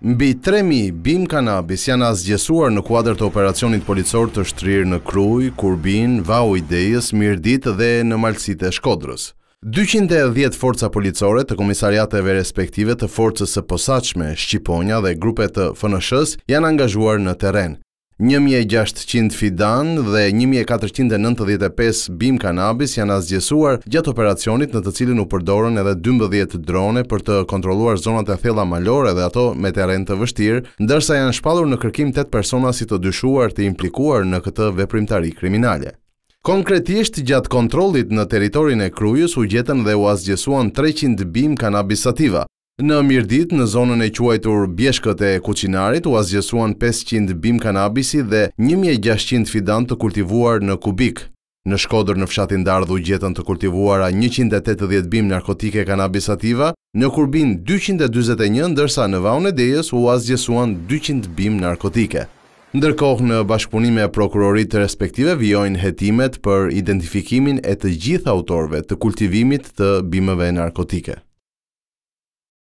Mbi 3.000 bim kanabis janë asgjesuar në kuadrë të operacionit policor të shtrirë në Kruj, Kurbin, Vau i Dejës, Mirdit dhe në Malsit e Shkodrës. 210 forca policore të komisariateve respektive të forcës së posaçme, Shqiponia dhe grupe të fënëshës s janë angazhuar në teren. 1600 fidan dhe 1495 bim kanabis janë azgjesuar gjatë operacionit në të cilin u përdorën edhe 12 drone për të kontroluar zonat e thella malore dhe ato me teren të vështirë, ndërsa janë shpalur në kërkim 8 persona si të dyshuar të implikuar në këtë veprimtari kriminale. Konkretisht, gjatë kontrolit në teritorin e krujës u gjetën dhe u azgjesuan 300 bim kanabis sativa, Në mirdit, në zonën e quajtur bjeshkët e kuqinarit, u azgjësuan 500 bim kanabisi dhe 1600 fidan të kultivuar në kubik. Në shkodër në fshatin dardhu gjetën të kultivuara 180 bim narkotike kanabisativa, në kurbin 221, ndërsa në vaun e dejes u azgjësuan 200 bim narkotike. Ndërkohë në bashkëpunime e prokurorit të respektive vjojnë hetimet për identifikimin e të gjithë autorve të kultivimit të bimëve narkotike.